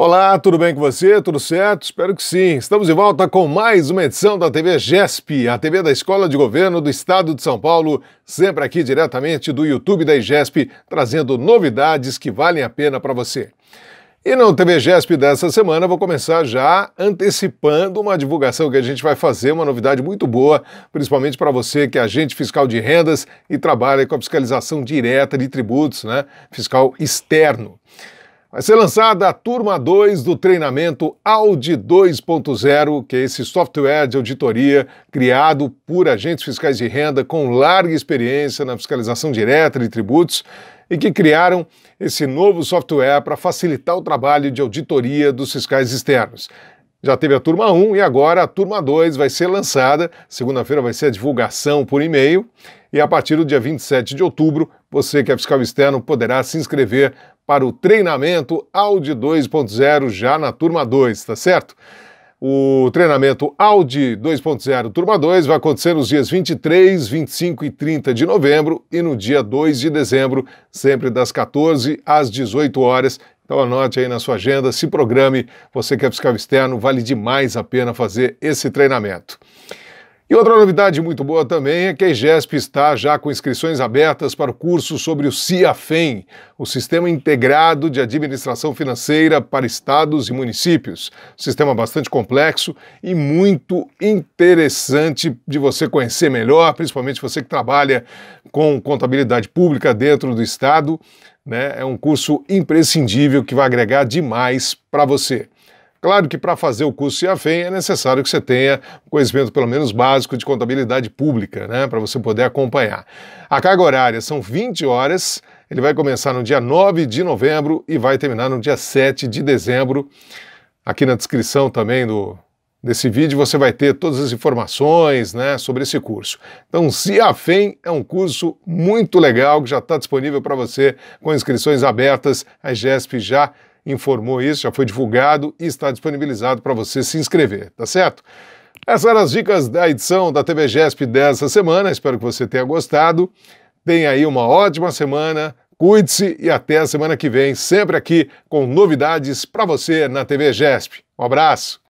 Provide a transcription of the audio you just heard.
Olá, tudo bem com você? Tudo certo? Espero que sim. Estamos de volta com mais uma edição da TV GESP, a TV da Escola de Governo do Estado de São Paulo, sempre aqui diretamente do YouTube da IGESP, trazendo novidades que valem a pena para você. E no TV GESP dessa semana, vou começar já antecipando uma divulgação que a gente vai fazer, uma novidade muito boa, principalmente para você que é agente fiscal de rendas e trabalha com a fiscalização direta de tributos, né? Fiscal externo. Vai ser lançada a turma 2 do treinamento Audi 2.0, que é esse software de auditoria criado por agentes fiscais de renda com larga experiência na fiscalização direta de tributos e que criaram esse novo software para facilitar o trabalho de auditoria dos fiscais externos. Já teve a turma 1 e agora a turma 2 vai ser lançada. Segunda-feira vai ser a divulgação por e-mail. E a partir do dia 27 de outubro, você que é fiscal externo poderá se inscrever para o treinamento Audi 2.0 já na turma 2, tá certo? O treinamento Audi 2.0 Turma 2 vai acontecer nos dias 23, 25 e 30 de novembro e no dia 2 de dezembro, sempre das 14 às 18 horas. Então anote aí na sua agenda, se programe, você que é fiscal externo, vale demais a pena fazer esse treinamento. E outra novidade muito boa também é que a IGESP está já com inscrições abertas para o curso sobre o CIAFEM, o Sistema Integrado de Administração Financeira para Estados e Municípios. Sistema bastante complexo e muito interessante de você conhecer melhor, principalmente você que trabalha com contabilidade pública dentro do Estado. Né? É um curso imprescindível que vai agregar demais para você. Claro que para fazer o curso CIAFEM é necessário que você tenha conhecimento pelo menos básico de contabilidade pública, né, para você poder acompanhar. A carga horária são 20 horas, ele vai começar no dia 9 de novembro e vai terminar no dia 7 de dezembro. Aqui na descrição também do, desse vídeo você vai ter todas as informações né, sobre esse curso. Então, CIAFEM é um curso muito legal que já está disponível para você com inscrições abertas. A GESP já informou isso, já foi divulgado e está disponibilizado para você se inscrever, tá certo? Essas eram as dicas da edição da TV GESP dessa semana, espero que você tenha gostado. Tenha aí uma ótima semana, cuide-se e até a semana que vem, sempre aqui com novidades para você na TV GESP. Um abraço!